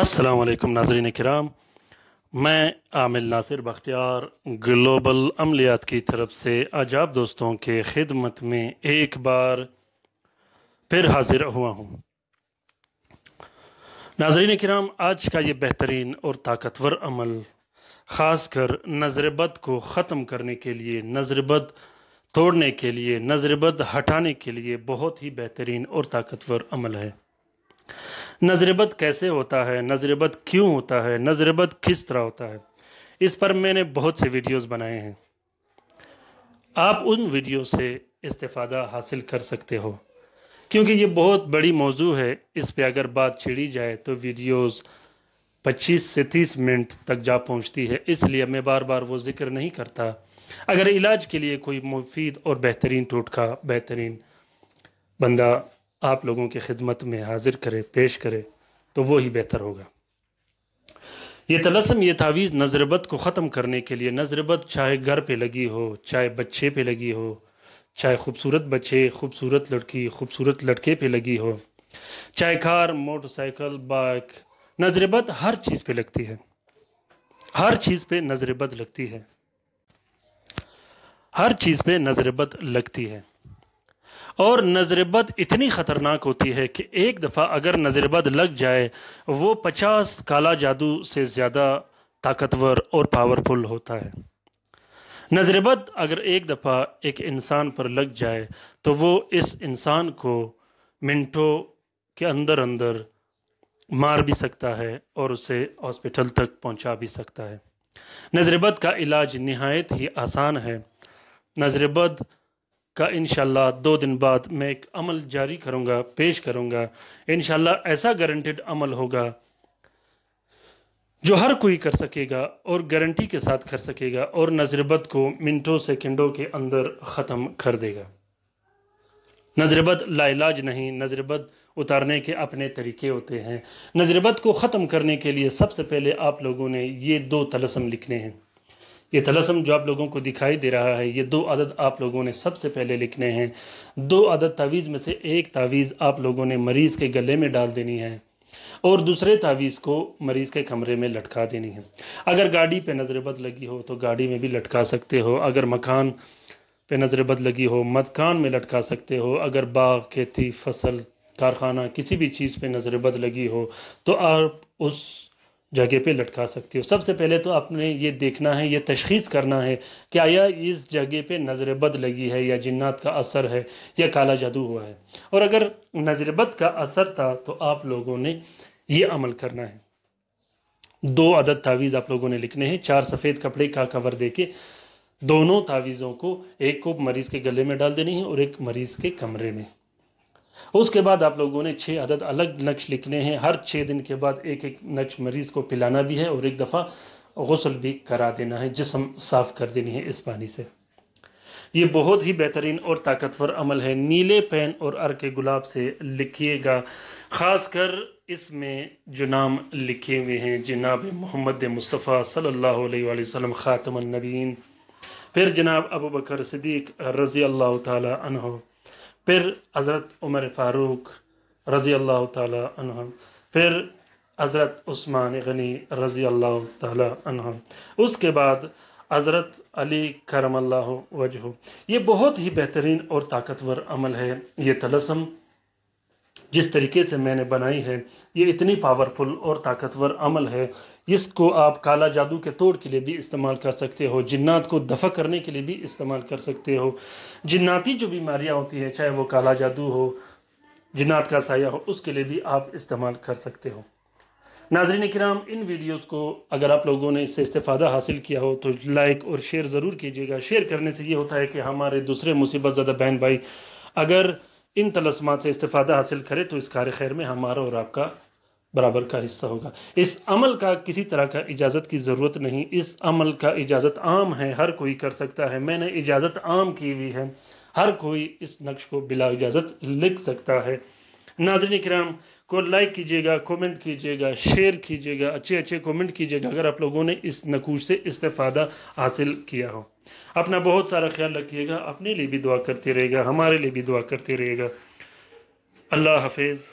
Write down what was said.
असलकम नाजरीन कराम मैं आमिल नासिर बख्तियार ग्लोबल अमलियात की तरफ से आज आप दोस्तों के ख़िदमत में एक बार फिर हाजिर हुआ हूँ नाजरीन कराम आज का ये बेहतरीन और ताकतवर अमल ख़ास कर नज़रबद को ख़त्म करने के लिए नजर बद तोड़ने के लिए नज़र बद हटाने के लिए बहुत ही बेहतरीन और ताकतवर अमल है नजरबद कैसे होता है नजरबद क्यों होता है नजरबद किस तरह होता है इस पर मैंने बहुत से वीडियोस बनाए हैं आप उन वीडियो से इस्तेफादा हासिल कर सकते हो क्योंकि ये बहुत बड़ी मौजू है इस पर अगर बात छिड़ी जाए तो वीडियोस 25 से 30 मिनट तक जा पहुंचती है इसलिए मैं बार बार वो ज़िक्र नहीं करता अगर इलाज के लिए कोई मुफीद और बेहतरीन टोटका बेहतरीन बंदा आप लोगों की खिदमत में हाजिर करे पेश करे तो वो ही बेहतर होगा ये तलसम ये तावीज़ नजरबद को ख़त्म करने के लिए नजरबद चाहे घर पे लगी हो चाहे बच्चे पे लगी हो चाहे खूबसूरत बच्चे खूबसूरत लड़की खूबसूरत लड़के पे लगी हो चाहे कार मोटरसाइकिल बाइक नजरबद हर चीज़ पे लगती है हर चीज़ पे नजरबद लगती है हर चीज़ पे नजरबद लगती है और नज़रबद इतनी ख़तरनाक होती है कि एक दफ़ा अगर नज़रबद लग जाए वो पचास काला जादू से ज़्यादा ताकतवर और पावरफुल होता है नज़रबद अगर एक दफ़ा एक इंसान पर लग जाए तो वो इस इंसान को मिनटों के अंदर अंदर मार भी सकता है और उसे हॉस्पिटल तक पहुंचा भी सकता है नज़रबद का इलाज नहायत ही आसान है नज़रबद का इन दो दिन बाद मैं एक अमल जारी करूँगा पेश करूँगा इन ऐसा गारंटेड अमल होगा जो हर कोई कर सकेगा और गारंटी के साथ कर सकेगा और नजरबत को मिनटों सेकेंडों के अंदर ख़त्म कर देगा नजरबद लाइलाज नहीं नजरबद उतारने के अपने तरीके होते हैं नजरबद को ख़त्म करने के लिए सबसे पहले आप लोगों ने ये दो तलसम लिखने हैं ये तलसम जो आप लोगों को दिखाई दे रहा है ये दो अदद आप लोगों ने सबसे पहले लिखने हैं दो अदद तावीज़ में से एक तावीज़ आप लोगों ने मरीज़ के गले में डाल देनी है और दूसरे तावीज़ को मरीज़ के कमरे में लटका देनी है अगर गाड़ी पे नज़र बद लगी हो तो गाड़ी में भी लटका सकते हो अगर मकान पे नज़र बद लगी हो मकान में लटका सकते हो अगर बाग खेती फसल कारखाना किसी भी चीज़ पे नज़र बद लगी हो तो आप उस जगह पे लटका सकती हो सबसे पहले तो आपने ये देखना है ये तशखीस करना है कि आया इस जगह पे नज़र बद लगी है या जिन्नात का असर है या काला जादू हुआ है और अगर नज़र बद का असर था तो आप लोगों ने ये अमल करना है दो अदद तावीज़ आप लोगों ने लिखने हैं चार सफ़ेद कपड़े का कवर दे के दोनों तावीज़ों को एक को मरीज़ के गले में डाल देनी है और एक मरीज़ के कमरे में उसके बाद आप लोगों ने छः अदद अलग नक्श लिखने हैं हर छः दिन के बाद एक एक नक्श मरीज़ को पिलाना भी है और एक दफ़ा गसल भी करा देना है जिसम साफ़ कर देनी है इस पानी से ये बहुत ही बेहतरीन और ताकतवर अमल है नीले पेन और अर के गुलाब से लिखिएगा ख़ास कर इसमें जो नाम लिखे हुए हैं जनाब मोहम्मद मुस्तफ़ा सल्लल्लाहु अलैहि वसल्लम ख़ातमनबीन फिर जनाब अबू बकर सदीक रज़ी अल्लाह तहो फिर हज़रत उमर फ़ारूक रज़ी अल्लाह तह फिर हज़रत उस्मान गनी रज़ी अल्लाह तह उसके बाद हज़रत अली करम वजह ये बहुत ही बेहतरीन और ताकतवर अमल है ये तलसम जिस तरीके से मैंने बनाई है ये इतनी पावरफुल और ताकतवर अमल है इसको आप काला जादू के तोड़ के लिए भी इस्तेमाल कर सकते हो जिन्नात को दफ़ा करने के लिए भी इस्तेमाल कर सकते हो जिन्नाती जो बीमारियाँ होती हैं चाहे वो काला जादू हो जिन्नात का साया हो उसके लिए भी आप इस्तेमाल कर सकते हो नाजरीन कराम इन वीडियोस को अगर आप लोगों ने इससे इस्तेफ़ादा हासिल किया हो तो लाइक और शेयर ज़रूर कीजिएगा शेयर करने से ये होता है कि हमारे दूसरे मुसीबत ज़्यादा बहन भाई अगर इन तलस्मात से इस्तेफादा हासिल करे तो इस कार खैर में हमारा और आपका बराबर का हिस्सा होगा इस अमल का किसी तरह का इजाज़त की ज़रूरत नहीं इस अमल का इजाज़त आम है हर कोई कर सकता है मैंने इजाज़त आम की हुई है हर कोई इस नक्श को बिला इजाज़त लिख सकता है नाजन कराम को लाइक कीजिएगा कमेंट कीजिएगा शेयर कीजिएगा अच्छे अच्छे कमेंट कीजिएगा अगर आप लोगों ने इस नकूश से इस्तेफादा हासिल किया हो अपना बहुत सारा ख्याल रखिएगा अपने लिए भी दुआ करते रहेगा हमारे लिए भी दुआ करते रहेगा अल्लाह हाफिज़